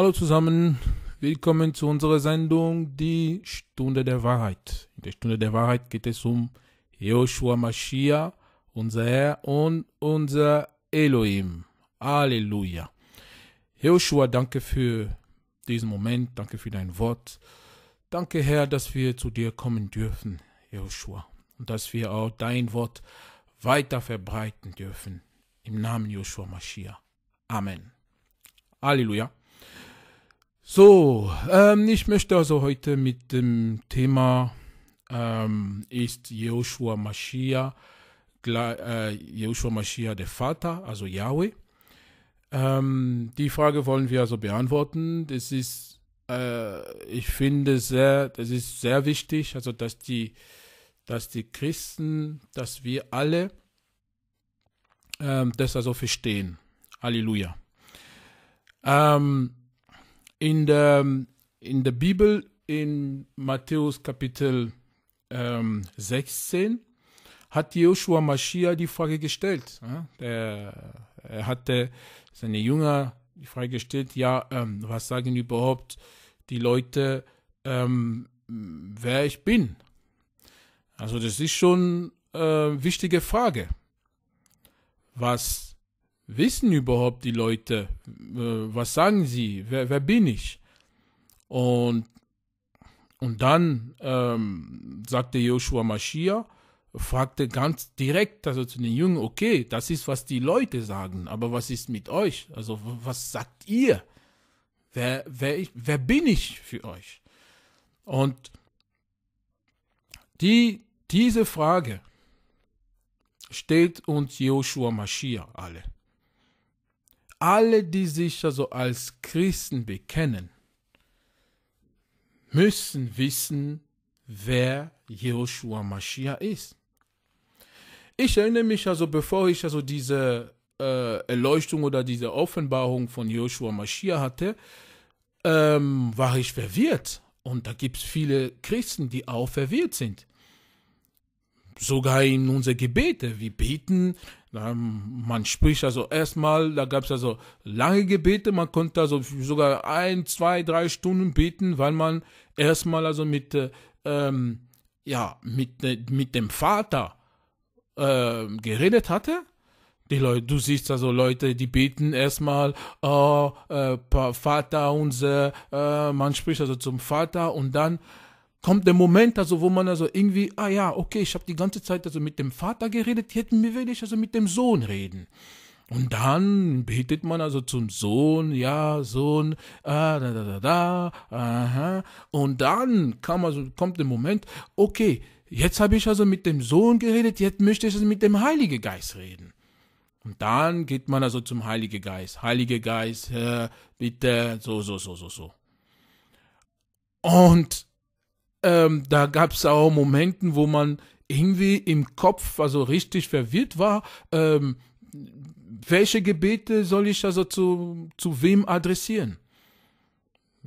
Hallo zusammen, willkommen zu unserer Sendung Die Stunde der Wahrheit. In der Stunde der Wahrheit geht es um Joshua Mashiach, unser Herr und unser Elohim. Halleluja. Joshua, danke für diesen Moment, danke für dein Wort. Danke, Herr, dass wir zu dir kommen dürfen, Joshua, und dass wir auch dein Wort weiter verbreiten dürfen. Im Namen Joshua Mashiach. Amen. Halleluja. So, ähm, ich möchte also heute mit dem Thema ähm, ist Joshua Mashiach, äh, Joshua Mashiach der Vater, also Yahweh. Ähm, die Frage wollen wir also beantworten. Das ist, äh, ich finde sehr, das ist sehr wichtig, also dass die, dass die Christen, dass wir alle ähm, das also verstehen. Halleluja. Ähm, in der, in der Bibel, in Matthäus Kapitel ähm, 16, hat Joshua Mashiach die Frage gestellt. Äh? Er, er hatte seine Jünger die Frage gestellt, ja, ähm, was sagen überhaupt die Leute, ähm, wer ich bin? Also das ist schon eine äh, wichtige Frage. Was wissen überhaupt die Leute? Äh, was sagen sie? Wer, wer bin ich? Und, und dann ähm, sagte Joshua Mashiach, fragte ganz direkt also zu den Jüngern, okay, das ist, was die Leute sagen, aber was ist mit euch? Also was sagt ihr? Wer, wer, ich, wer bin ich für euch? Und die, diese Frage stellt uns Joshua Mashiach alle alle, die sich also als Christen bekennen, müssen wissen, wer Joshua Mashiach ist. Ich erinnere mich also, bevor ich also diese äh, Erleuchtung oder diese Offenbarung von Joshua Mashiach hatte, ähm, war ich verwirrt. Und da gibt es viele Christen, die auch verwirrt sind sogar in unsere Gebete. Wir beten, man spricht also erstmal, da gab es also lange Gebete, man konnte also sogar ein, zwei, drei Stunden beten, weil man erstmal also mit, äh, ähm, ja, mit, äh, mit dem Vater äh, geredet hatte. Die Leute, du siehst also Leute, die beten erstmal, oh, äh, Vater unser, äh, man spricht also zum Vater und dann kommt der Moment, also wo man also irgendwie, ah ja, okay, ich habe die ganze Zeit also mit dem Vater geredet, jetzt will ich also mit dem Sohn reden. Und dann betet man also zum Sohn, ja, Sohn, ah, da, da, da, da, aha. Und dann kam also, kommt der Moment, okay, jetzt habe ich also mit dem Sohn geredet, jetzt möchte ich also mit dem Heiligen Geist reden. Und dann geht man also zum Heiligen Geist. Heiliger Geist, äh, bitte, so, so, so, so, so. Und ähm, da gab es auch Momenten, wo man irgendwie im Kopf also richtig verwirrt war. Ähm, welche Gebete soll ich also zu, zu wem adressieren?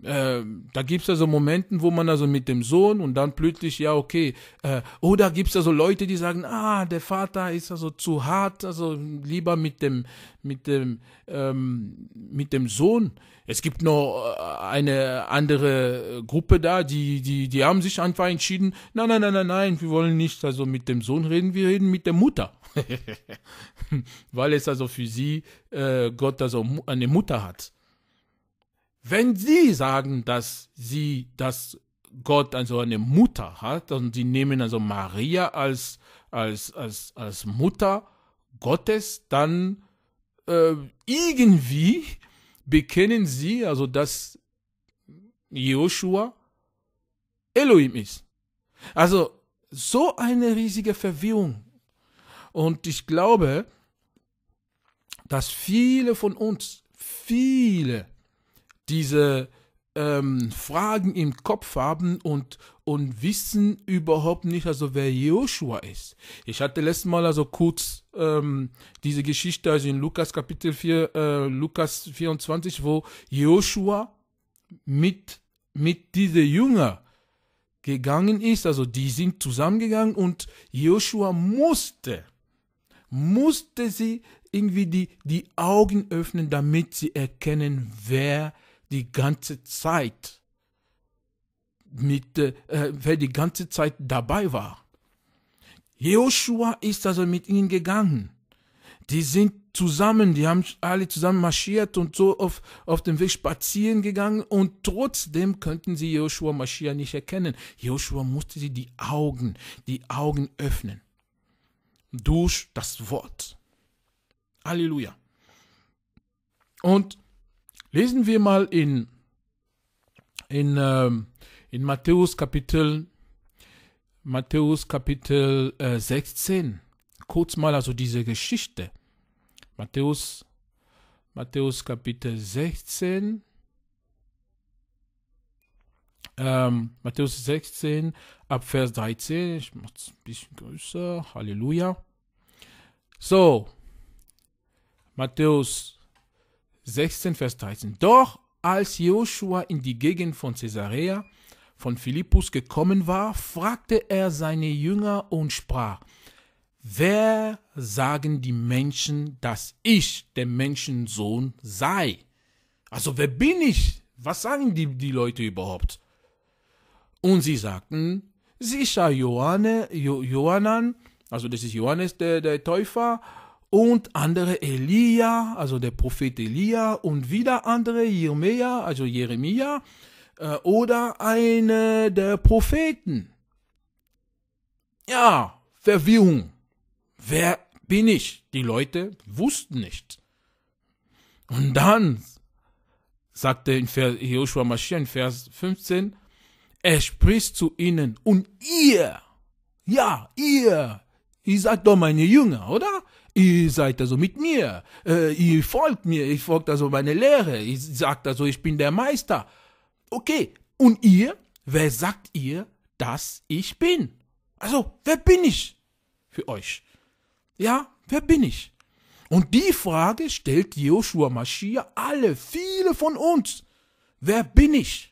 Äh, da gibt's ja so Momente, wo man also mit dem Sohn und dann plötzlich, ja, okay, äh, oder oh, gibt's ja so Leute, die sagen, ah, der Vater ist also zu hart, also lieber mit dem, mit dem, ähm, mit dem Sohn. Es gibt noch äh, eine andere Gruppe da, die, die, die haben sich einfach entschieden, nein, nein, nein, nein, nein, wir wollen nicht also mit dem Sohn reden, wir reden mit der Mutter. Weil es also für sie äh, Gott also eine Mutter hat. Wenn sie sagen, dass sie, dass Gott also eine Mutter hat und sie nehmen also Maria als, als, als, als Mutter Gottes, dann äh, irgendwie bekennen sie also, dass Joshua Elohim ist. Also so eine riesige Verwirrung. Und ich glaube, dass viele von uns, viele diese ähm, Fragen im Kopf haben und, und wissen überhaupt nicht, also wer Joshua ist. Ich hatte letztes Mal also kurz ähm, diese Geschichte, also in Lukas Kapitel 4, äh, Lukas 24, wo Joshua mit, mit diese Jünger gegangen ist, also die sind zusammengegangen und Joshua musste, musste sie irgendwie die, die Augen öffnen, damit sie erkennen, wer Joshua die ganze Zeit mit, äh, wer die ganze Zeit dabei war. Joshua ist also mit ihnen gegangen. Die sind zusammen, die haben alle zusammen marschiert und so auf, auf dem Weg spazieren gegangen und trotzdem könnten sie Joshua Maschia nicht erkennen. Joshua musste sie die Augen, die Augen öffnen. Durch das Wort. Halleluja. Und Lesen wir mal in, in, ähm, in Matthäus Kapitel, Matthäus Kapitel äh, 16. Kurz mal also diese Geschichte. Matthäus, Matthäus Kapitel 16. Ähm, Matthäus 16, ab Vers 13. Ich mache es ein bisschen größer. Halleluja. So, Matthäus 16. 16, Vers 13. Doch als Joshua in die Gegend von Caesarea von Philippus gekommen war, fragte er seine Jünger und sprach, Wer sagen die Menschen, dass ich der Menschensohn sei? Also wer bin ich? Was sagen die, die Leute überhaupt? Und sie sagten, sicher Johanne, jo Johannan, also das ist Johannes der, der Täufer, und andere Elia, also der Prophet Elia und wieder andere Jeremia, also Jeremia äh, oder eine der Propheten. Ja, Verwirrung. Wer bin ich? Die Leute wussten nicht. Und dann sagte in Vers, Joshua Maschia in Vers 15, er spricht zu ihnen und ihr, ja, ihr, ihr seid doch meine Jünger, oder? ihr seid also mit mir, äh, ihr folgt mir, ihr folgt also meine Lehre, ihr sagt also, ich bin der Meister. Okay, und ihr, wer sagt ihr, dass ich bin? Also, wer bin ich für euch? Ja, wer bin ich? Und die Frage stellt Joshua Mashiach alle, viele von uns. Wer bin ich?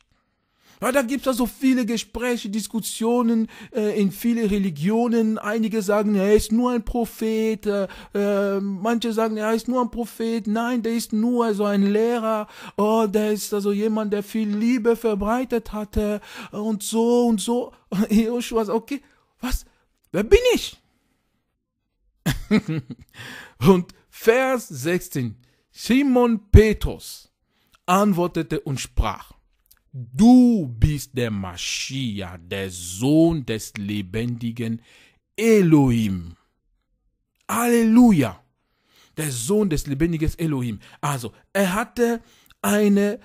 Weil da gibt es ja so viele Gespräche, Diskussionen äh, in viele Religionen. Einige sagen, er ist nur ein Prophet. Äh, ähm, manche sagen, er ist nur ein Prophet. Nein, der ist nur so ein Lehrer. Oh, der ist also jemand, der viel Liebe verbreitet hatte. Und so und so. Joshua sagt, okay, was? Wer bin ich? und Vers 16. Simon Petrus antwortete und sprach. Du bist der Maschiach, der Sohn des lebendigen Elohim. Halleluja! Der Sohn des lebendigen Elohim. Also, er hatte eine,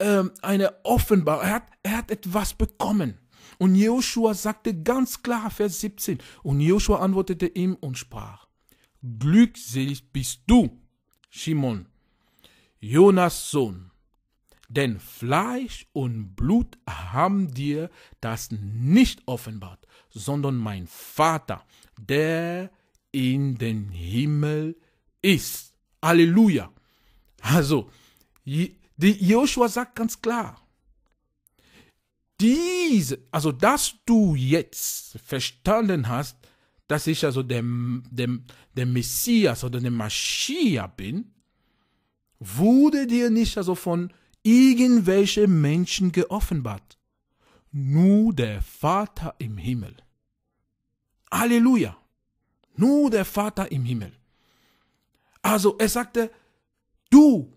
ähm, eine Offenbarung, er hat, er hat etwas bekommen. Und Joshua sagte ganz klar, Vers 17, und Joshua antwortete ihm und sprach, Glückselig bist du, Shimon, Jonas Sohn, denn Fleisch und Blut haben dir das nicht offenbart, sondern mein Vater, der in den Himmel ist. Halleluja. Also, Joshua sagt ganz klar, diese, also dass du jetzt verstanden hast, dass ich also der, der, der Messias oder der Maschia bin, wurde dir nicht also von irgendwelche Menschen geoffenbart, nur der Vater im Himmel. Halleluja! Nur der Vater im Himmel. Also er sagte, du,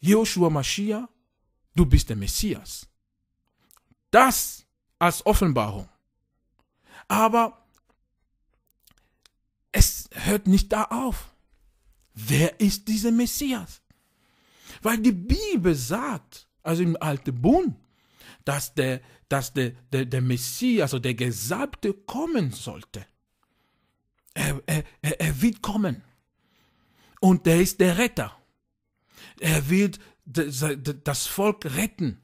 Joshua Mashiach, du bist der Messias. Das als Offenbarung. Aber es hört nicht da auf. Wer ist dieser Messias? Weil die Bibel sagt, also im Alten Bund, dass der, dass der, der, der Messias, also der Gesalbte, kommen sollte. Er, er, er wird kommen. Und er ist der Retter. Er wird das Volk retten.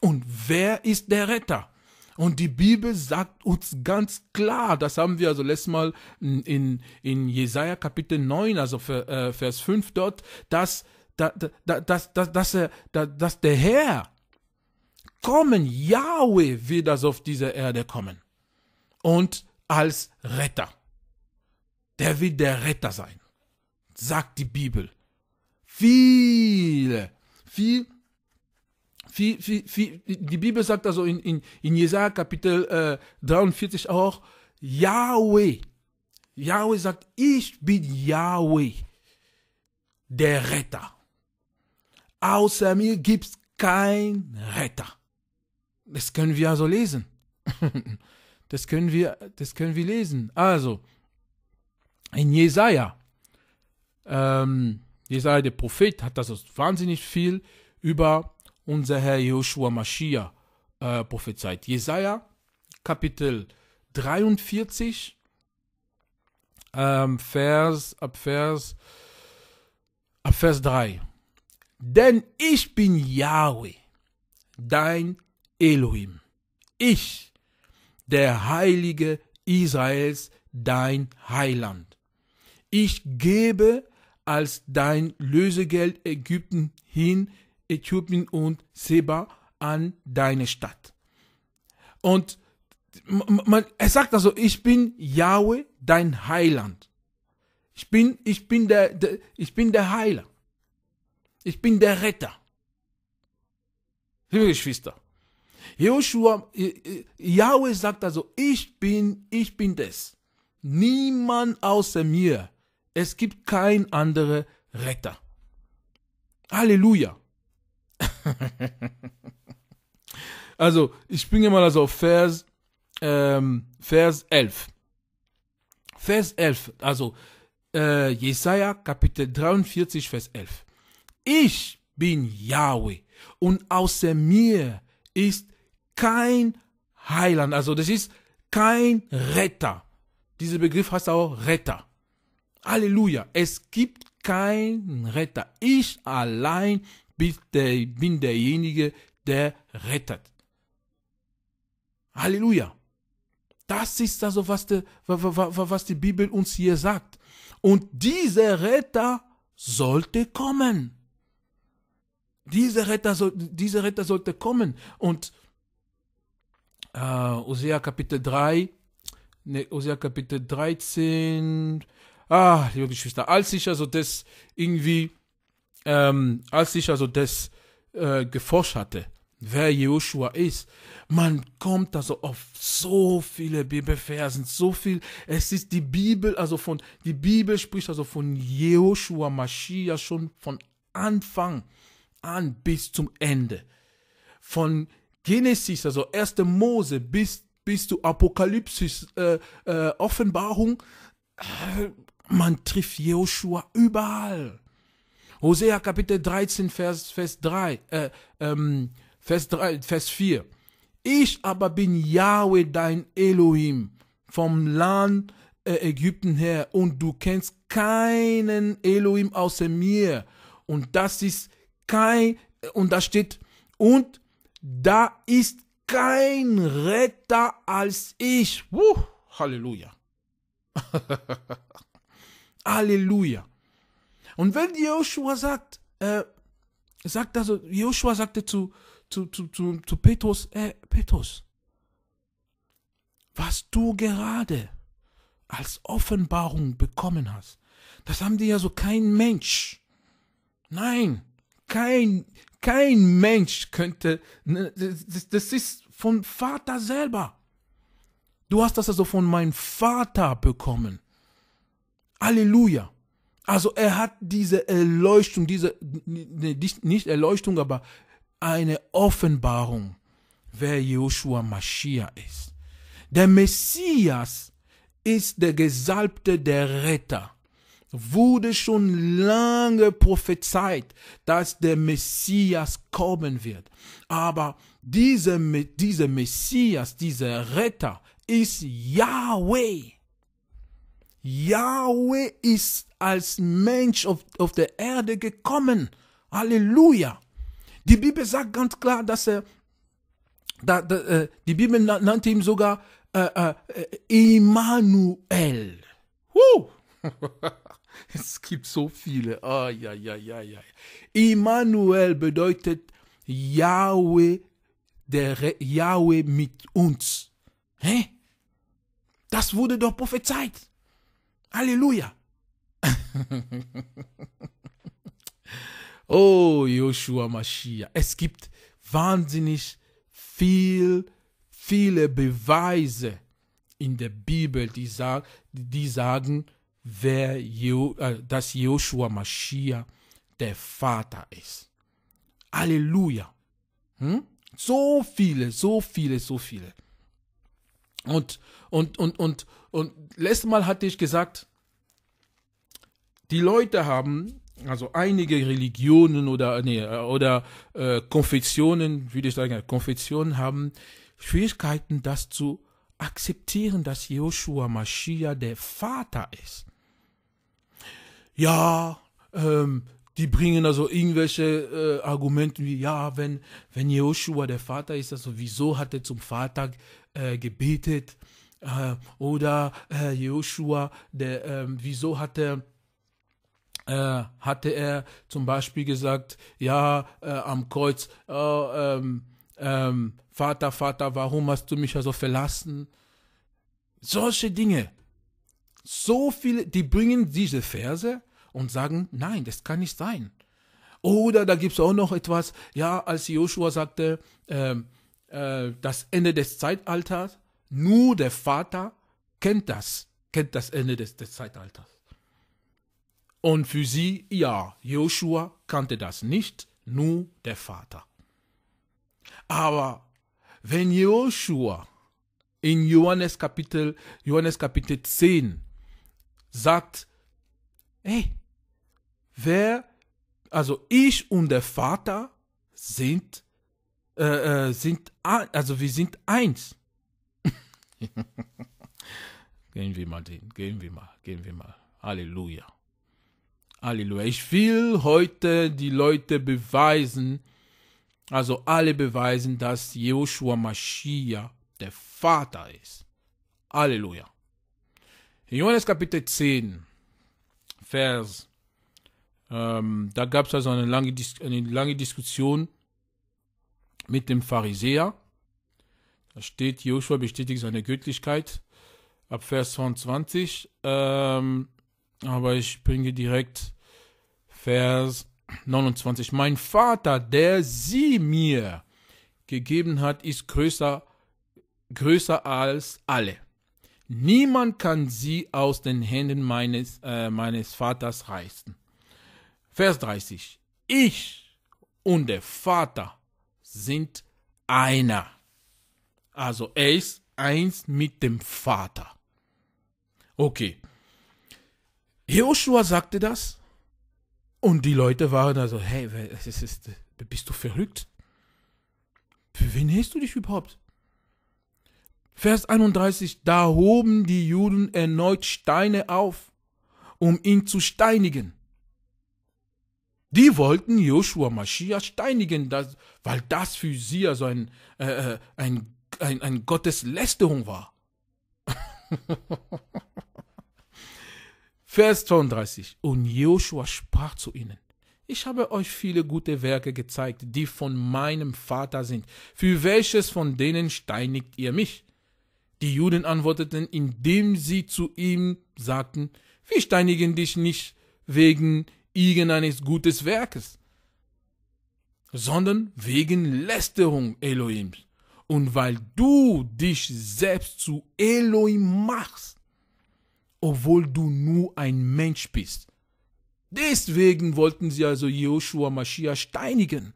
Und wer ist der Retter? Und die Bibel sagt uns ganz klar, das haben wir also letztes Mal in, in Jesaja Kapitel 9, also äh, Vers 5 dort, dass da, da, dass, dass, dass, er, äh, dass der Herr kommen, Yahweh wird das auf diese Erde kommen. Und als Retter. Der wird der Retter sein, sagt die Bibel. Viele, viel, viel, viel, viel die Bibel sagt also in, in, in Jesaja Kapitel äh, 43 auch, Yahweh. Yahweh sagt, ich bin Yahweh, der Retter. Außer mir gibt's kein Retter. Das können wir also lesen. Das können wir, das können wir lesen. Also, in Jesaja, ähm, Jesaja der Prophet hat das also wahnsinnig viel über unser Herr Joshua Mashiach äh, prophezeit. Jesaja, Kapitel 43, ähm, Vers, ab Vers, ab Vers 3. Denn ich bin Yahweh, dein Elohim. Ich, der Heilige Israels, dein Heiland. Ich gebe als dein Lösegeld Ägypten hin, Äthiopien und Seba an deine Stadt. Und man, er sagt also, ich bin Yahweh, dein Heiland. Ich bin, ich bin der, der ich bin der Heiler. Ich bin der Retter. Liebe Geschwister, Joshua, Yahweh sagt also, ich bin, ich bin das. Niemand außer mir. Es gibt kein anderer Retter. Halleluja. also, ich springe mal also auf Vers, ähm, Vers 11. Vers 11, also äh, Jesaja Kapitel 43, Vers 11. Ich bin Yahweh und außer mir ist kein Heiland. Also das ist kein Retter. Dieser Begriff heißt auch Retter. Halleluja. Es gibt keinen Retter. Ich allein bin, der, bin derjenige, der rettet. Halleluja. Das ist also, was die, was die Bibel uns hier sagt. Und dieser Retter sollte kommen. Dieser Retter, soll, dieser Retter sollte kommen. Und äh, Hosea Kapitel 3, ne, Hosea Kapitel 13, ah, liebe Geschwister, als ich also das irgendwie, ähm, als ich also das äh, geforscht hatte, wer Joshua ist. Man kommt also auf so viele Bibelversen, so viel. Es ist die Bibel, also von, die Bibel spricht also von Joshua Mashiach schon von Anfang. an an bis zum Ende. Von Genesis, also 1. Mose, bis, bis zu Apokalypsis, äh, äh, Offenbarung, äh, man trifft Joshua überall. Hosea Kapitel 13, Vers, Vers 3, äh, ähm, Vers 3, Vers 4. Ich aber bin Yahweh dein Elohim vom Land äh, Ägypten her und du kennst keinen Elohim außer mir. Und das ist kein, äh, und da steht, und da ist kein Retter als ich. Uh, Halleluja. Halleluja. Und wenn Joshua sagt, äh, sagt also, Joshua sagte zu, zu, zu, zu, zu Petrus, äh, Petrus, was du gerade als Offenbarung bekommen hast, das haben die ja so kein Mensch. Nein, kein, kein Mensch könnte, ne, das, das ist vom Vater selber. Du hast das also von meinem Vater bekommen. Halleluja. Also er hat diese Erleuchtung, diese, ne, nicht Erleuchtung, aber eine Offenbarung, wer Joshua Mashiach ist. Der Messias ist der Gesalbte, der Retter wurde schon lange prophezeit, dass der Messias kommen wird. Aber dieser, dieser Messias, dieser Retter ist Yahweh. Yahweh ist als Mensch auf, auf der Erde gekommen. Halleluja. Die Bibel sagt ganz klar, dass er, da, da, äh, die Bibel nannte ihn sogar äh, äh, Immanuel. Huh. Es gibt so viele. Ah, oh, ja, ja, ja, ja. Immanuel bedeutet Yahweh, der Yahweh mit uns. Hä? Das wurde doch prophezeit. Halleluja. oh, Joshua Mashiach. Es gibt wahnsinnig viel, viele Beweise in der Bibel, die, sag, die sagen, wer jo, äh, uh, dass Joshua Mashiach der Vater ist. Halleluja. Hm? So viele, so viele, so viele. Und, und, und, und, und letztes Mal hatte ich gesagt, die Leute haben, also einige Religionen oder, nee, äh, oder äh, Konfessionen, würde ich sagen, Konfessionen haben Schwierigkeiten, das zu akzeptieren, dass Joshua Mashiach der Vater ist ja, ähm, die bringen also irgendwelche äh, Argumente wie, ja, wenn, wenn Joshua der Vater ist, also wieso hat er zum Vater äh, gebetet? Äh, oder äh, Joshua, der, ähm, wieso hat er, äh, hatte er zum Beispiel gesagt, ja, äh, am Kreuz, äh, ähm, ähm, Vater, Vater, warum hast du mich also verlassen? Solche Dinge so viele, die bringen diese Verse und sagen, nein, das kann nicht sein. Oder da gibt es auch noch etwas, ja, als Joshua sagte, äh, äh, das Ende des Zeitalters, nur der Vater kennt das, kennt das Ende des, des Zeitalters. Und für sie, ja, Joshua kannte das nicht, nur der Vater. Aber wenn Joshua in Johannes Kapitel, Johannes Kapitel 10 sagt, hey, wer, also ich und der Vater sind, äh, äh sind, also wir sind eins. gehen wir mal den, gehen wir mal, gehen wir mal. Halleluja. Halleluja. Ich will heute die Leute beweisen, also alle beweisen, dass Joshua Mashiach der Vater ist. Halleluja. In Johannes Kapitel 10, Vers. Ähm, da gab es also eine lange, eine lange Diskussion mit dem Pharisäer. Da steht, Joshua bestätigt seine Göttlichkeit ab Vers 22. Ähm, aber ich bringe direkt Vers 29. Mein Vater, der sie mir gegeben hat, ist größer, größer als alle. Niemand kann sie aus den Händen meines, äh, meines Vaters reißen. Vers 30. Ich und der Vater sind einer. Also er ist eins mit dem Vater. Okay. Joshua sagte das und die Leute waren also, hey, ist, bist du verrückt? Für wen hältst du dich überhaupt? Vers 31, da hoben die Juden erneut Steine auf, um ihn zu steinigen. Die wollten Joshua Mashiach steinigen, das, weil das für sie also ein, äh, äh ein, ein, ein Gotteslästerung war. Vers 32. Und Joshua sprach zu ihnen, ich habe euch viele gute Werke gezeigt, die von meinem Vater sind. Für welches von denen steinigt ihr mich? Die Juden antworteten, indem sie zu ihm sagten, wir steinigen dich nicht wegen irgendeines gutes Werkes, sondern wegen Lästerung Elohims und weil du dich selbst zu Elohim machst, obwohl du nur ein Mensch bist. Deswegen wollten sie also Joshua Mashiach steinigen,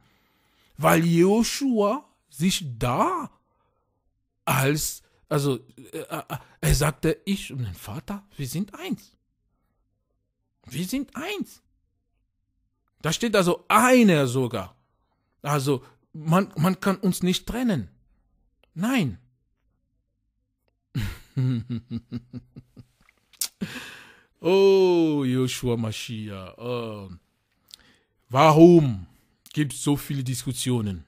weil Joshua sich da als also äh, äh, äh, er sagte, ich und mein Vater, wir sind eins. Wir sind eins. Da steht also einer sogar. Also man, man kann uns nicht trennen. Nein. oh, Joshua Mashiach. Oh. Warum gibt es so viele Diskussionen?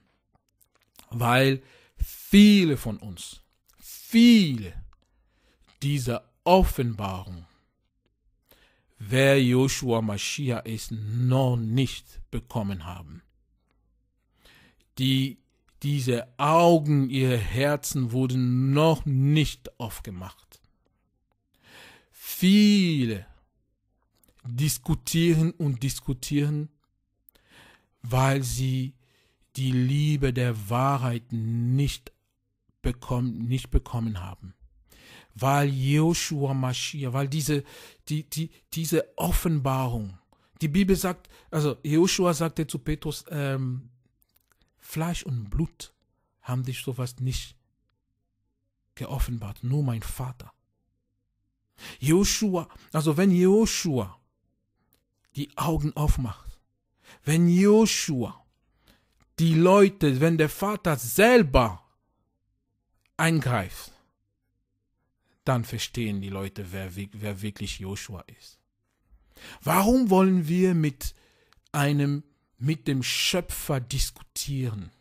Weil viele von uns viel dieser Offenbarung, wer Joshua Mashiach ist, noch nicht bekommen haben, die diese Augen, ihre Herzen wurden noch nicht aufgemacht. Viele diskutieren und diskutieren, weil sie die Liebe der Wahrheit nicht bekommen, nicht bekommen haben. Weil Joshua Mashiach, weil diese, die, die, diese Offenbarung, die Bibel sagt, also Joshua sagte zu Petrus, ähm, Fleisch und Blut haben dich sowas nicht geoffenbart, nur mein Vater. Joshua, also wenn Joshua die Augen aufmacht, wenn Joshua die Leute, wenn der Vater selber eingreifst, dann verstehen die Leute, wer, wer wirklich Joshua ist. Warum wollen wir mit einem, mit dem Schöpfer diskutieren?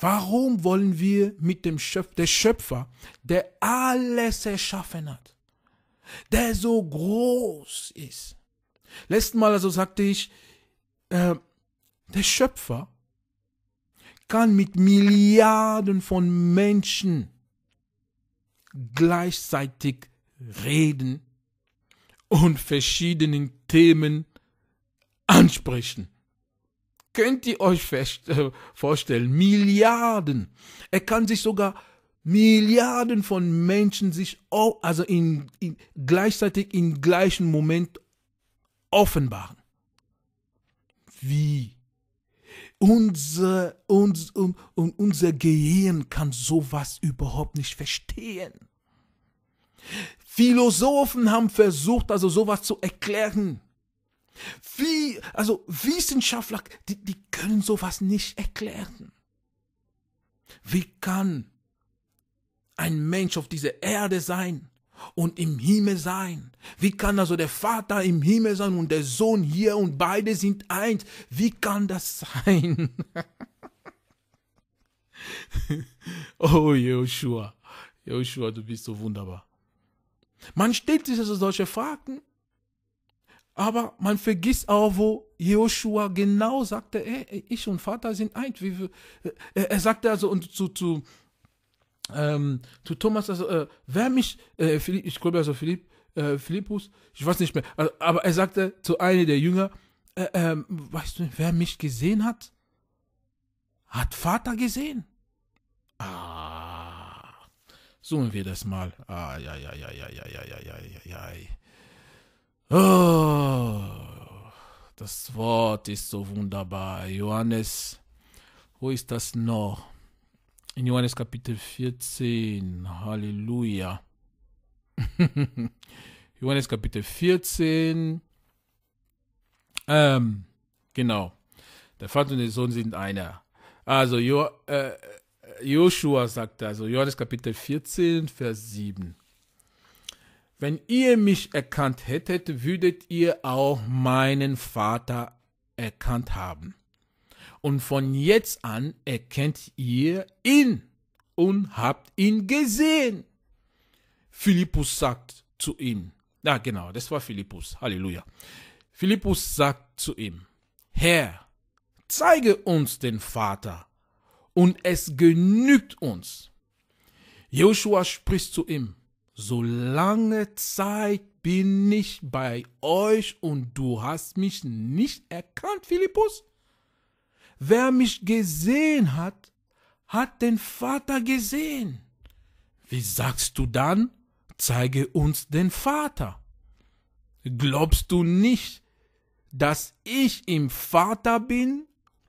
Warum wollen wir mit dem Schöpfer, der Schöpfer, der alles erschaffen hat, der so groß ist? Letztes Mal also sagte ich, äh, der Schöpfer kann mit Milliarden von Menschen gleichzeitig reden und verschiedenen Themen ansprechen. Könnt ihr euch äh, vorstellen, Milliarden. Er kann sich sogar Milliarden von Menschen sich also in, in, gleichzeitig im gleichen Moment offenbaren. Wie unser, uns, und, und unser Gehirn kann sowas überhaupt nicht verstehen. Philosophen haben versucht, also sowas zu erklären. Wie, also Wissenschaftler, die, die können sowas nicht erklären. Wie kann ein Mensch auf dieser Erde sein, und im Himmel sein. Wie kann also der Vater im Himmel sein und der Sohn hier und beide sind eins? Wie kann das sein? oh Joshua, Joshua, du bist so wunderbar. Man stellt sich also solche Fragen, aber man vergisst auch, wo Joshua genau sagte, ey, ich und Vater sind eins. Äh, er sagte also und zu, zu ähm, zu Thomas, also, äh, wer mich, äh, Philipp, ich glaube, also Philipp, äh, Philippus, ich weiß nicht mehr, also, aber er sagte zu einem der Jünger, äh, ähm, weißt du, wer mich gesehen hat, hat Vater gesehen. Ah, zoomen wir das mal. Ah, ja, ja, ja, ja, ja, ja, ja, ja, ja, ja. Oh, das Wort ist so wunderbar. Johannes, wo ist das noch? In Johannes Kapitel 14, Halleluja. Johannes Kapitel 14, ähm, genau. Der Vater und der Sohn sind einer. Also jo, äh, Joshua sagt also, Johannes Kapitel 14, Vers 7. Wenn ihr mich erkannt hättet, würdet ihr auch meinen Vater erkannt haben. Und von jetzt an erkennt ihr ihn und habt ihn gesehen. Philippus sagt zu ihm, ja genau, das war Philippus, Halleluja. Philippus sagt zu ihm, Herr, zeige uns den Vater, und es genügt uns. Joshua spricht zu ihm, so lange Zeit bin ich bei euch und du hast mich nicht erkannt, Philippus? Wer mich gesehen hat, hat den Vater gesehen. Wie sagst du dann, zeige uns den Vater? Glaubst du nicht, dass ich im Vater bin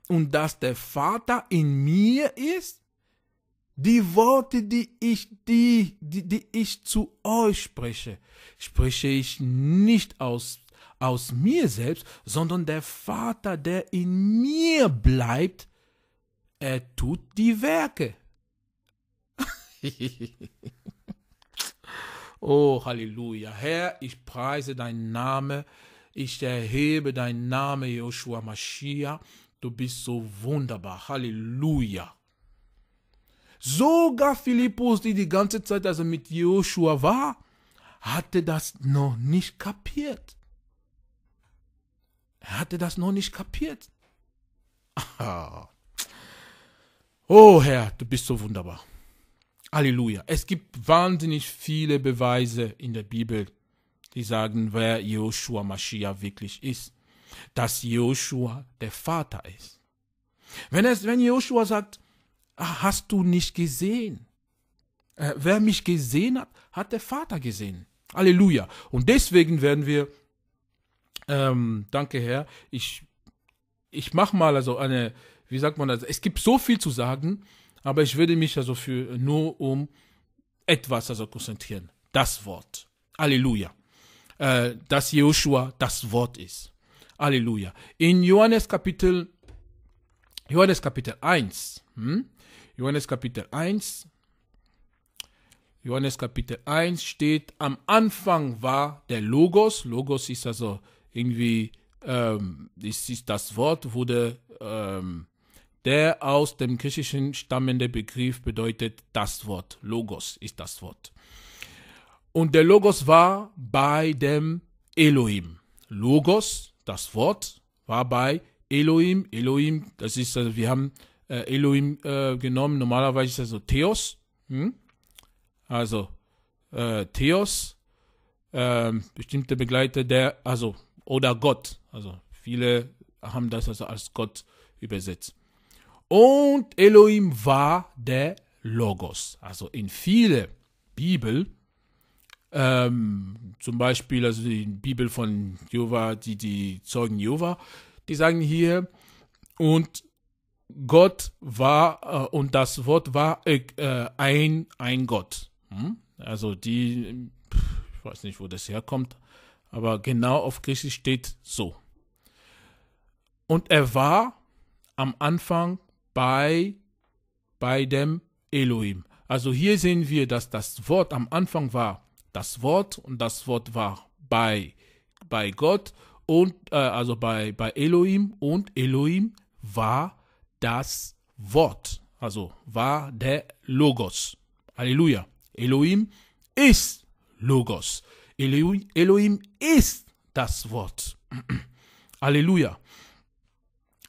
und dass der Vater in mir ist? Die Worte, die ich, die, die, die ich zu euch spreche, spreche ich nicht aus aus mir selbst, sondern der Vater, der in mir bleibt, er tut die Werke. oh, Halleluja. Herr, ich preise deinen Namen. Ich erhebe deinen Namen, Joshua Mashiach. Du bist so wunderbar. Halleluja. Sogar Philippus, die die ganze Zeit, als er mit Joshua war, hatte das noch nicht kapiert. Er hatte das noch nicht kapiert. Ah. Oh Herr, du bist so wunderbar. Halleluja. Es gibt wahnsinnig viele Beweise in der Bibel, die sagen, wer Joshua Mashiach wirklich ist. Dass Joshua der Vater ist. Wenn, es, wenn Joshua sagt, ah, hast du nicht gesehen? Äh, wer mich gesehen hat, hat der Vater gesehen. Halleluja. Und deswegen werden wir ähm, danke, Herr. Ich, ich mache mal also eine, wie sagt man das? Es gibt so viel zu sagen, aber ich würde mich also für äh, nur um etwas also konzentrieren. Das Wort. Halleluja. Äh, dass Joshua das Wort ist. Halleluja. In Johannes Kapitel, Johannes Kapitel 1, hm? Johannes Kapitel 1, Johannes Kapitel 1 steht, am Anfang war der Logos, Logos ist also irgendwie ähm, ist, ist das Wort wurde ähm, der aus dem Griechischen stammende Begriff bedeutet das Wort. Logos ist das Wort. Und der Logos war bei dem Elohim. Logos, das Wort, war bei Elohim. Elohim, das ist, also wir haben äh, Elohim äh, genommen. Normalerweise ist das Theos. Hm? Also äh, Theos, ähm, bestimmte Begleiter der, also oder Gott. Also viele haben das also als Gott übersetzt. Und Elohim war der Logos. Also in viele Bibel, ähm, zum Beispiel also die Bibel von Jova, die, die Zeugen Jova, die sagen hier, und Gott war, äh, und das Wort war äh, äh ein, ein Gott. Hm? Also die, ich weiß nicht, wo das herkommt, aber genau auf Griechisch steht so. Und er war am Anfang bei, bei dem Elohim. Also hier sehen wir, dass das Wort am Anfang war das Wort und das Wort war bei, bei Gott und äh, also bei, bei Elohim und Elohim war das Wort, also war der Logos. Halleluja. Elohim ist Logos. Elohim, ist das Wort. Halleluja.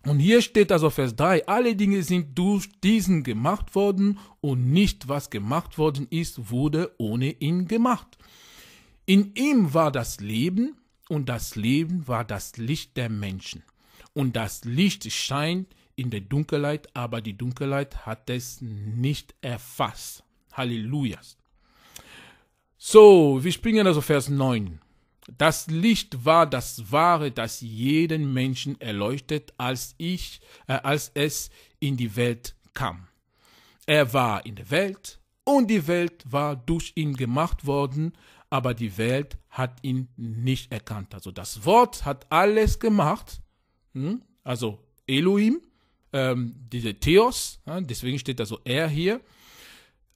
Und hier steht also Vers 3, alle Dinge sind durch diesen gemacht worden und nicht was gemacht worden ist, wurde ohne ihn gemacht. In ihm war das Leben und das Leben war das Licht der Menschen. Und das Licht scheint in der Dunkelheit, aber die Dunkelheit hat es nicht erfasst. Halleluja. So, wir springen also Vers 9. Das Licht war das wahre, das jeden Menschen erleuchtet, als ich, äh, als es in die Welt kam. Er war in der Welt und die Welt war durch ihn gemacht worden, aber die Welt hat ihn nicht erkannt. Also das Wort hat alles gemacht, hm? also Elohim, ähm, diese Theos, ja, deswegen steht also er hier,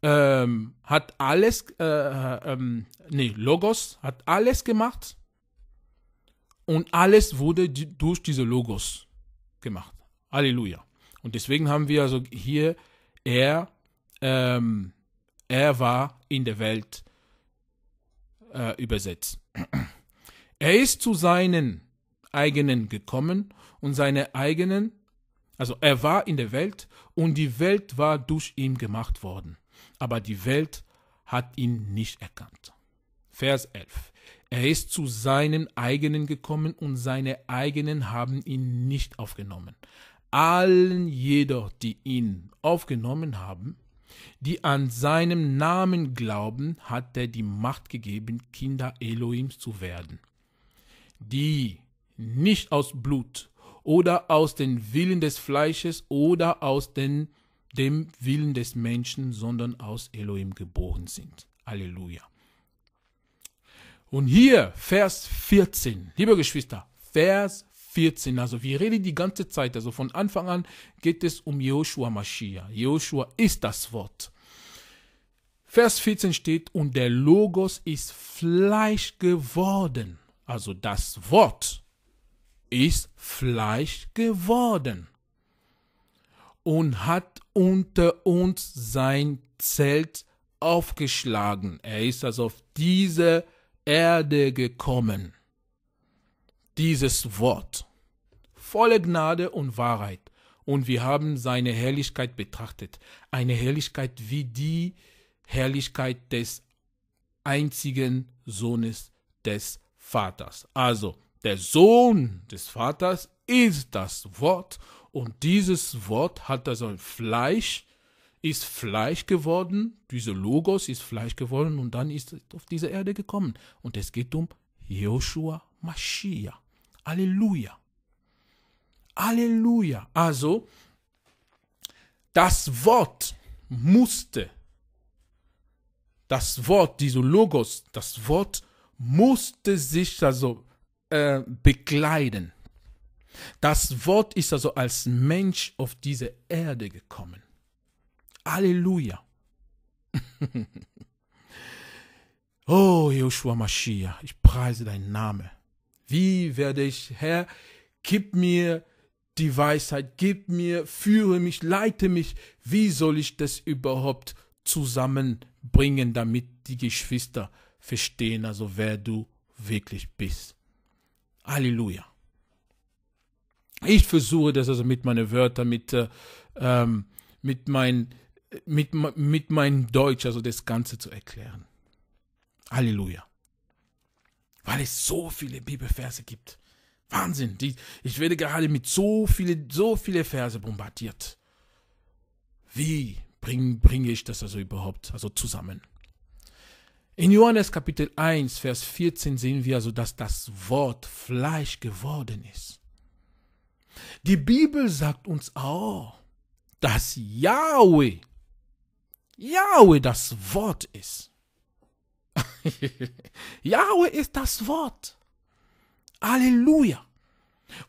ähm, hat alles, äh, ähm, nee, Logos hat alles gemacht und alles wurde durch diese Logos gemacht. Halleluja. Und deswegen haben wir also hier, er, ähm, er war in der Welt äh, übersetzt. Er ist zu seinen eigenen gekommen und seine eigenen, also er war in der Welt und die Welt war durch ihn gemacht worden aber die Welt hat ihn nicht erkannt. Vers 11. Er ist zu seinen eigenen gekommen und seine eigenen haben ihn nicht aufgenommen. Allen jedoch, die ihn aufgenommen haben, die an seinem Namen glauben, hat er die Macht gegeben, Kinder Elohims zu werden, die nicht aus Blut oder aus den Willen des Fleisches oder aus den dem Willen des Menschen, sondern aus Elohim geboren sind. Halleluja. Und hier, Vers 14, liebe Geschwister, Vers 14, also wir reden die ganze Zeit, also von Anfang an geht es um Joshua Mashiach. Joshua ist das Wort. Vers 14 steht, und der Logos ist Fleisch geworden. Also das Wort ist Fleisch geworden und hat unter uns sein Zelt aufgeschlagen. Er ist also auf diese Erde gekommen. Dieses Wort, volle Gnade und Wahrheit. Und wir haben seine Herrlichkeit betrachtet. Eine Herrlichkeit wie die Herrlichkeit des einzigen Sohnes des Vaters. Also, der Sohn des Vaters ist das Wort und dieses Wort hat also ein Fleisch, ist Fleisch geworden, dieser Logos ist Fleisch geworden und dann ist es auf diese Erde gekommen. Und es geht um Joshua Mashiach. Halleluja. Halleluja. Also, das Wort musste, das Wort, dieser Logos, das Wort musste sich also äh, bekleiden. Das Wort ist also als Mensch auf diese Erde gekommen. Halleluja. oh, Joshua Mashiach, ich preise deinen Namen. Wie werde ich, Herr, gib mir die Weisheit, gib mir, führe mich, leite mich. Wie soll ich das überhaupt zusammenbringen, damit die Geschwister verstehen, also wer du wirklich bist? Halleluja. Ich versuche das also mit meinen Wörtern, mit, äh, ähm, mit, mein, mit, mit meinem Deutsch, also das Ganze zu erklären. Halleluja. Weil es so viele Bibelverse gibt. Wahnsinn. Die, ich werde gerade mit so viele, so viele Verse bombardiert. Wie bringe bring ich das also überhaupt also zusammen? In Johannes Kapitel 1, Vers 14 sehen wir also, dass das Wort Fleisch geworden ist. Die Bibel sagt uns auch, dass Yahweh, Yahweh das Wort ist. Yahweh ist das Wort. Halleluja.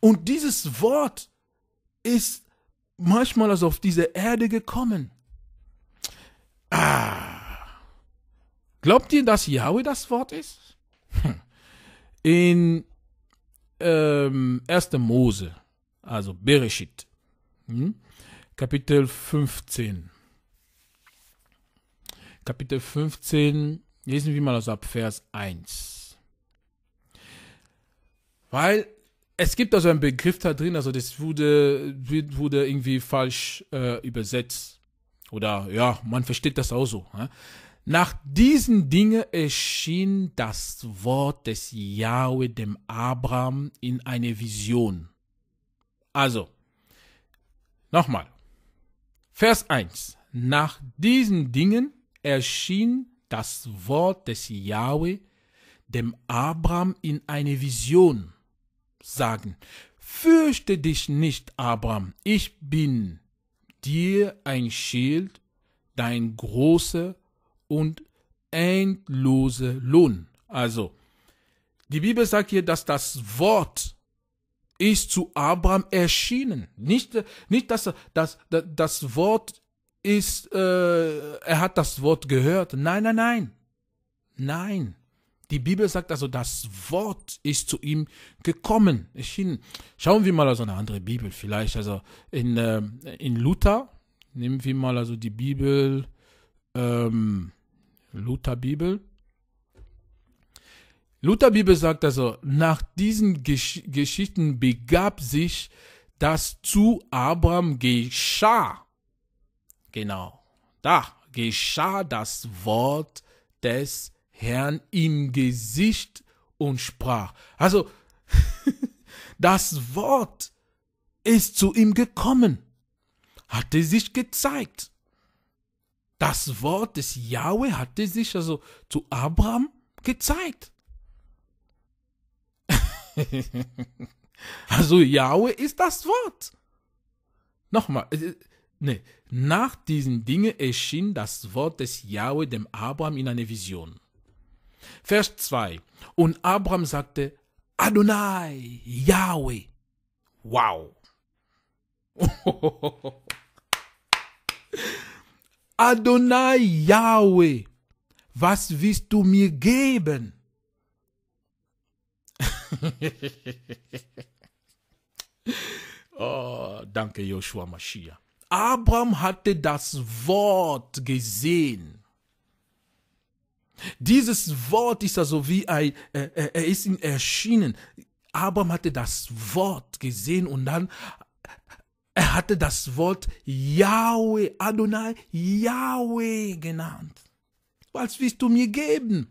Und dieses Wort ist manchmal also auf diese Erde gekommen. Ah. Glaubt ihr, dass Yahweh das Wort ist? Hm. In ähm, 1. Mose also Bereshit, hm? Kapitel 15. Kapitel 15, lesen wir mal aus ab Vers 1. Weil es gibt also einen Begriff da drin, also das wurde, wurde irgendwie falsch äh, übersetzt. Oder ja, man versteht das auch so. Äh? Nach diesen Dingen erschien das Wort des Jahwe dem Abraham in eine Vision also, nochmal. Vers 1. Nach diesen Dingen erschien das Wort des Yahweh dem Abraham in eine Vision sagen. Fürchte dich nicht, Abraham, ich bin dir ein Schild, dein großer und endloser Lohn. Also, die Bibel sagt hier, dass das Wort ist zu Abraham erschienen. Nicht, nicht dass das, das, das Wort ist, äh, er hat das Wort gehört. Nein, nein, nein. Nein. Die Bibel sagt also, das Wort ist zu ihm gekommen, erschienen. Schauen wir mal also eine andere Bibel vielleicht. Also in, äh, in Luther, nehmen wir mal also die Bibel, ähm, Luther-Bibel. Luther Bibel sagt also, nach diesen Gesch Geschichten begab sich das zu Abraham geschah. Genau, da geschah das Wort des Herrn im Gesicht und sprach. Also, das Wort ist zu ihm gekommen, hatte sich gezeigt. Das Wort des Jahwe hatte sich also zu Abraham gezeigt. also Yahweh ist das Wort. Nochmal, ne, nach diesen Dingen erschien das Wort des Yahweh dem Abraham in einer Vision. Vers 2. Und Abraham sagte, Adonai, Yahweh. Wow. Adonai, Yahweh, was willst du mir geben? oh, danke, Joshua Mashiach. Abraham hatte das Wort gesehen. Dieses Wort ist also wie ein, äh, äh, er ist ihm erschienen. Abraham hatte das Wort gesehen und dann er hatte das Wort Yahweh, Adonai, Yahweh genannt. Was willst du mir geben?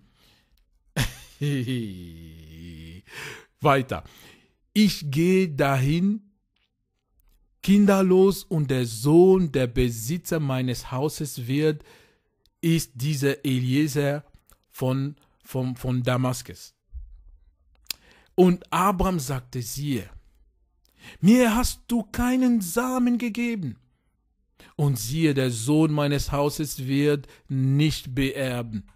Weiter. Ich gehe dahin, kinderlos und der Sohn, der Besitzer meines Hauses wird, ist dieser Eliezer von, von, von Damaskus. Und Abraham sagte, siehe, mir hast du keinen Samen gegeben. Und siehe, der Sohn meines Hauses wird nicht beerben.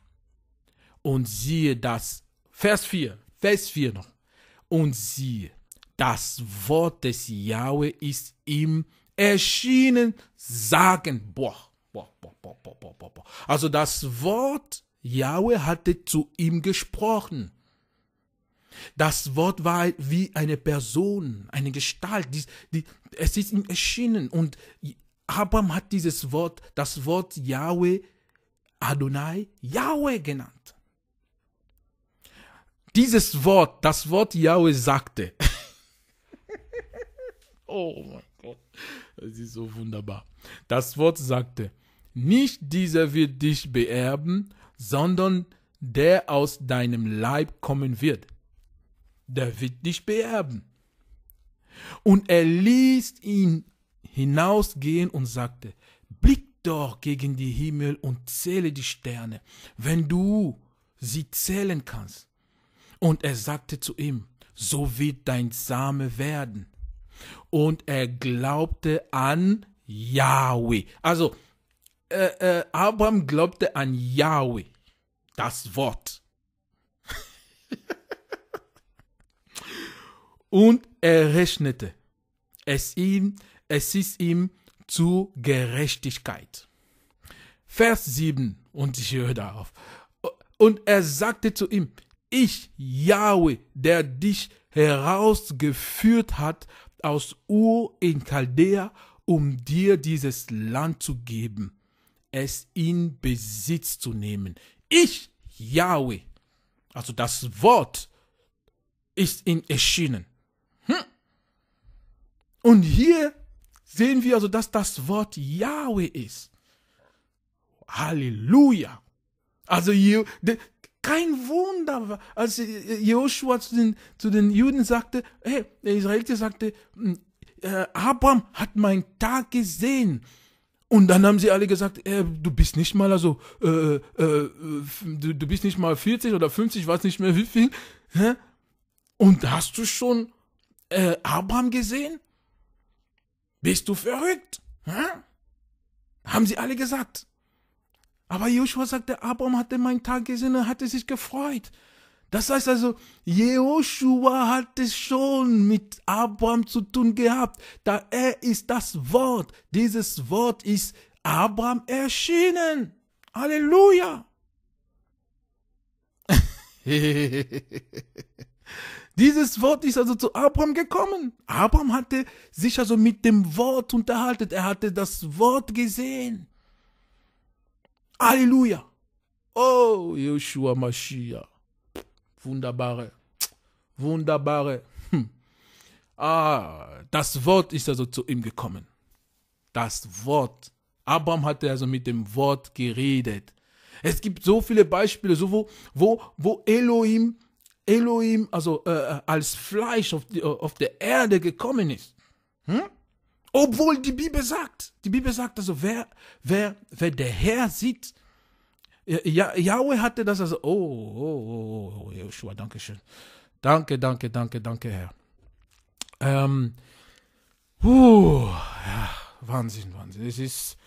Und siehe das. Vers 4. Vers 4 noch. Und siehe, das Wort des Jahwe ist ihm erschienen, sagen. Boah, boah, boah, boah, boah, boah, boah. Also das Wort Jahwe hatte zu ihm gesprochen. Das Wort war wie eine Person, eine Gestalt. Die, die, es ist ihm erschienen. Und Abraham hat dieses Wort, das Wort Yahweh, Adonai, Yahweh genannt. Dieses Wort, das Wort Yahweh sagte. oh mein Gott, das ist so wunderbar. Das Wort sagte, nicht dieser wird dich beerben, sondern der aus deinem Leib kommen wird. Der wird dich beerben. Und er ließ ihn hinausgehen und sagte, blick doch gegen die Himmel und zähle die Sterne, wenn du sie zählen kannst. Und er sagte zu ihm, so wird dein Same werden. Und er glaubte an Yahweh. Also, äh, äh, Abraham glaubte an Yahweh, das Wort. und er rechnete es ihm, es ist ihm zu Gerechtigkeit. Vers 7, und ich höre darauf. Und er sagte zu ihm, ich, Yahweh, der dich herausgeführt hat aus Ur in Chaldea, um dir dieses Land zu geben, es in Besitz zu nehmen. Ich, Yahweh. Also das Wort ist ihm erschienen. Hm. Und hier sehen wir also, dass das Wort Yahweh ist. Halleluja. Also kein Wunder, als Joshua zu den, zu den Juden sagte, hey, der Israelite sagte, hm, äh, Abraham hat meinen Tag gesehen. Und dann haben sie alle gesagt, äh, du bist nicht mal also, äh, äh, du, du, bist nicht mal 40 oder 50, ich weiß nicht mehr wie viel. Hä? Und hast du schon äh, Abraham gesehen? Bist du verrückt? Hä? Haben sie alle gesagt. Aber Joshua sagte, Abraham hatte meinen Tag gesehen und hatte sich gefreut. Das heißt also, Joshua hat es schon mit Abraham zu tun gehabt, da er ist das Wort. Dieses Wort ist Abraham erschienen. Halleluja. Dieses Wort ist also zu Abraham gekommen. Abraham hatte sich also mit dem Wort unterhalten. Er hatte das Wort gesehen. Halleluja. Oh, Joshua Mashiach. Wunderbare, wunderbare. Hm. Ah, das Wort ist also zu ihm gekommen. Das Wort. Abraham hatte also mit dem Wort geredet. Es gibt so viele Beispiele, so wo, wo, wo Elohim, Elohim also äh, äh als Fleisch auf, die, auf der Erde gekommen ist. Hm? Obwohl die Bibel sagt, die Bibel sagt also, wer, wer, wer der Herr sieht, ja, Yahweh hatte das also, oh, oh, oh, oh, Joshua, danke schön. Danke, danke, danke, danke, Herr. Ähm, uh, ja, Wahnsinn, Wahnsinn. Es ist,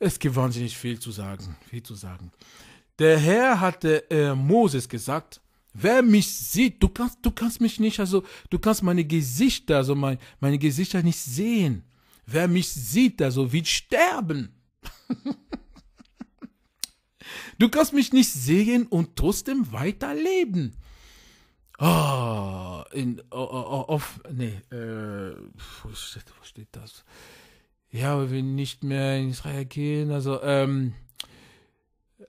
es gibt wahnsinnig viel zu sagen, viel zu sagen. Der Herr hatte äh, Moses gesagt, Wer mich sieht, du kannst, du kannst mich nicht, also du kannst meine Gesichter, also mein, meine Gesichter nicht sehen. Wer mich sieht, der so wird sterben. du kannst mich nicht sehen und trotzdem weiterleben. Oh, in, oh, oh, auf, nee, äh, wo steht, wo steht das? Ja, wir will nicht mehr in Israel gehen, also, ähm,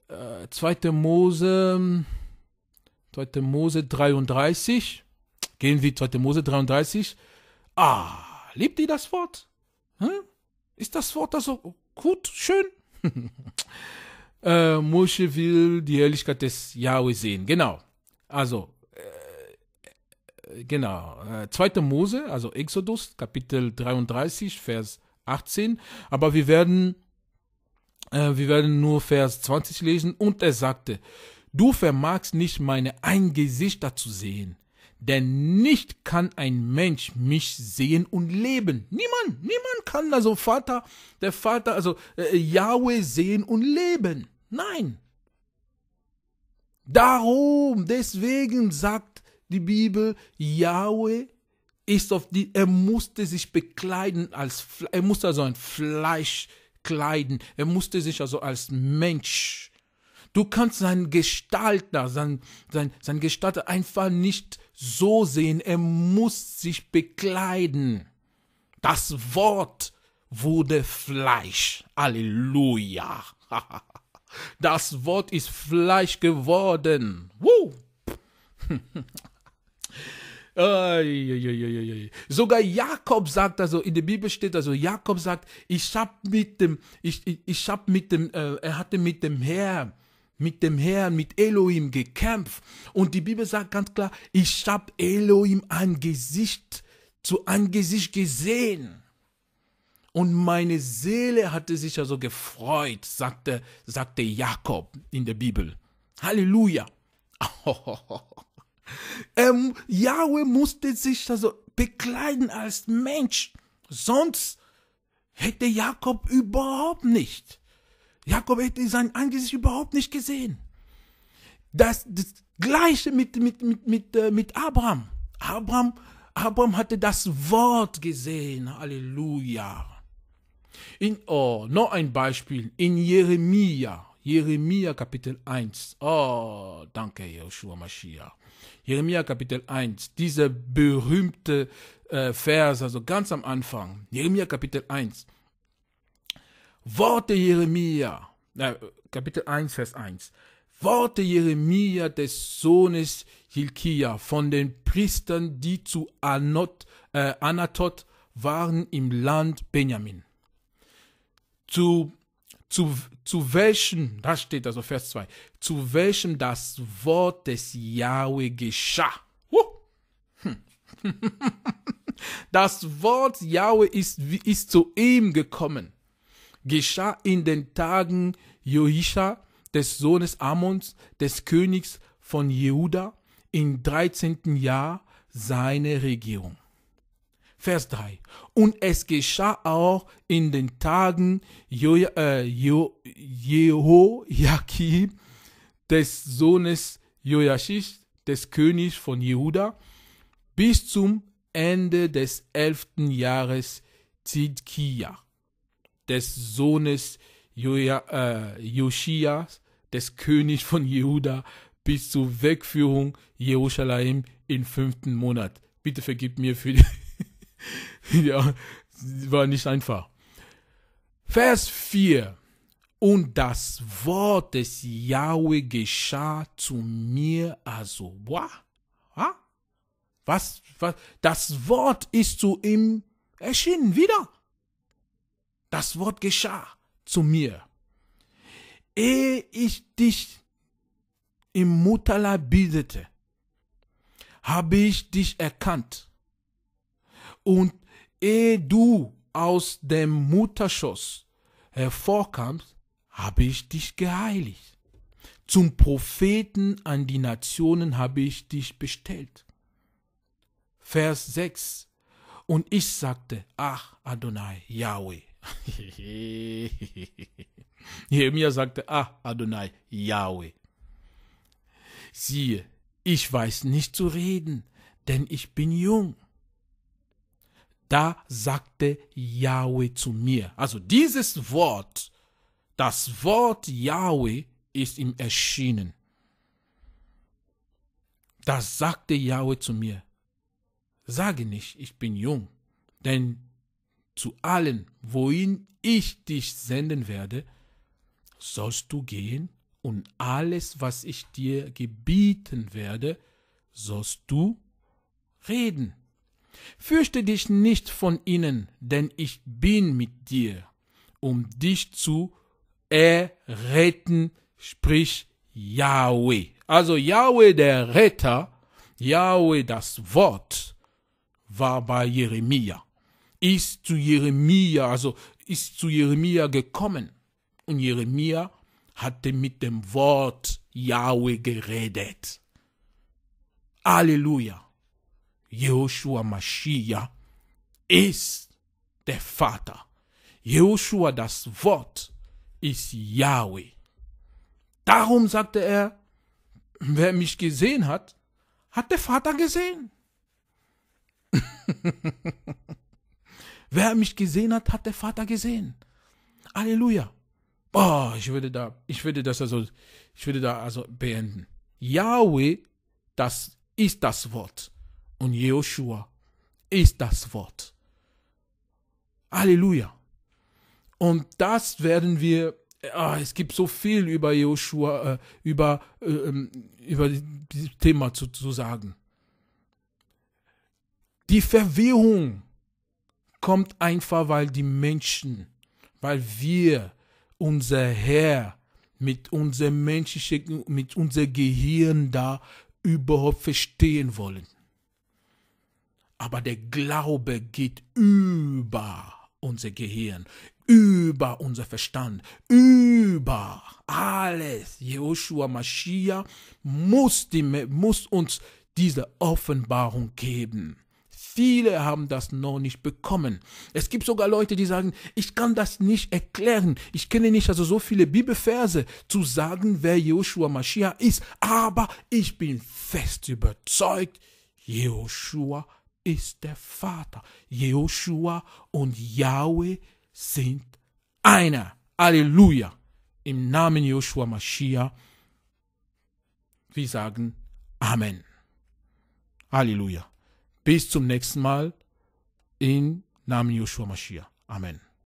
äh, 2. Mose, 2. Mose 33, gehen wir 2. Mose 33. Ah, liebt ihr das Wort? Hm? Ist das Wort da so gut, schön? äh, Mosche will die Herrlichkeit des Yahweh sehen. Genau. Also, äh, äh genau. Äh, 2. Mose, also Exodus, Kapitel 33, Vers 18. Aber wir werden, äh, wir werden nur Vers 20 lesen. Und er sagte, du vermagst nicht meine Eingesichter zu sehen denn nicht kann ein Mensch mich sehen und leben. Niemand, niemand kann also Vater, der Vater, also äh, Yahweh sehen und leben. Nein. Darum, deswegen sagt die Bibel, Yahweh ist auf die, er musste sich bekleiden als, er musste also ein Fleisch kleiden, er musste sich also als Mensch. Du kannst seinen Gestalter, sein, sein, sein Gestalter einfach nicht so sehen, er muss sich bekleiden. Das Wort wurde Fleisch. Halleluja. Das Wort ist Fleisch geworden. Sogar Jakob sagt, also in der Bibel steht, also Jakob sagt, ich hab mit dem, ich, ich, ich hab mit dem, äh, er hatte mit dem Herr mit dem Herrn, mit Elohim gekämpft. Und die Bibel sagt ganz klar, ich habe Elohim Angesicht zu Angesicht gesehen. Und meine Seele hatte sich also gefreut, sagte, sagte Jakob in der Bibel. Halleluja. ähm, Jahwe musste sich also bekleiden als Mensch. Sonst hätte Jakob überhaupt nicht Jakob hätte sein Angesicht überhaupt nicht gesehen. Das, das Gleiche mit, mit, mit, mit, äh, mit Abraham. Abraham. Abraham hatte das Wort gesehen. Halleluja. In, oh, noch ein Beispiel. In Jeremia. Jeremia Kapitel 1. Oh, danke, Joshua Mashiach. Jeremia Kapitel 1. Dieser berühmte äh, Vers, also ganz am Anfang. Jeremia Kapitel 1. Worte Jeremia, äh, Kapitel 1, Vers 1. Worte Jeremia des Sohnes Hilkia von den Priestern, die zu Anot, äh, Anatot waren im Land Benjamin. Zu, zu, zu welchem, da steht also Vers 2, zu welchem das Wort des Yahweh geschah. Uh. Das Wort Yahweh ist, ist zu ihm gekommen geschah in den Tagen Joischa, des Sohnes Ammons, des Königs von Jehuda, im 13. Jahr seiner Regierung. Vers 3. Und es geschah auch in den Tagen jo, äh, jo, Jehoiakim, des Sohnes Joachis, des Königs von Jehuda, bis zum Ende des elften Jahres Zidkiah des Sohnes äh, Joschias, des Königs von Jehuda, bis zur Wegführung Jerusalem im fünften Monat. Bitte vergib mir für die. ja, war nicht einfach. Vers 4. Und das Wort des Yahweh geschah zu mir also. Was? Was? Das Wort ist zu ihm erschienen wieder. Das Wort geschah zu mir. Ehe ich dich im Mutterleib bildete, habe ich dich erkannt. Und ehe du aus dem Mutterschoss hervorkamst, habe ich dich geheiligt. Zum Propheten an die Nationen habe ich dich bestellt. Vers 6 Und ich sagte, ach Adonai, Yahweh, Jeremia sagte, ah, Adonai, Yahweh. Siehe, ich weiß nicht zu reden, denn ich bin jung. Da sagte Yahweh zu mir. Also dieses Wort, das Wort Yahweh ist ihm erschienen. Da sagte Yahweh zu mir, sage nicht, ich bin jung, denn zu allen, wohin ich dich senden werde, sollst du gehen und alles, was ich dir gebieten werde, sollst du reden. Fürchte dich nicht von ihnen, denn ich bin mit dir, um dich zu erretten, sprich Yahweh. Also Yahweh der Retter, Yahweh das Wort, war bei Jeremia ist zu Jeremia, also ist zu Jeremia gekommen. Und Jeremia hatte mit dem Wort Yahweh geredet. Halleluja. Jehoshua Mashiach ist der Vater. Jehoshua, das Wort, ist Yahweh. Darum sagte er, wer mich gesehen hat, hat der Vater gesehen. Wer mich gesehen hat, hat der Vater gesehen. Halleluja. Boah, ich würde da, ich würde das also, ich würde da also beenden. Yahweh, das ist das Wort. Und Joshua ist das Wort. Halleluja. Und das werden wir, ah, es gibt so viel über Joshua, äh, über, äh, ähm, über dieses Thema zu, zu sagen. Die Verwirrung kommt einfach, weil die Menschen, weil wir, unser Herr, mit unserem menschlichen, mit unserem Gehirn da überhaupt verstehen wollen. Aber der Glaube geht über unser Gehirn, über unser Verstand, über alles. Joshua Mashiach muss, die, muss uns diese Offenbarung geben. Viele haben das noch nicht bekommen. Es gibt sogar Leute, die sagen, ich kann das nicht erklären. Ich kenne nicht also so viele Bibelverse zu sagen, wer Joshua Mashiach ist. Aber ich bin fest überzeugt, Joshua ist der Vater. Joshua und Yahweh sind einer. Halleluja. Im Namen Joshua Mashiach. Wir sagen Amen. Halleluja. Bis zum nächsten Mal. In Namen Joshua Mashiach. Amen.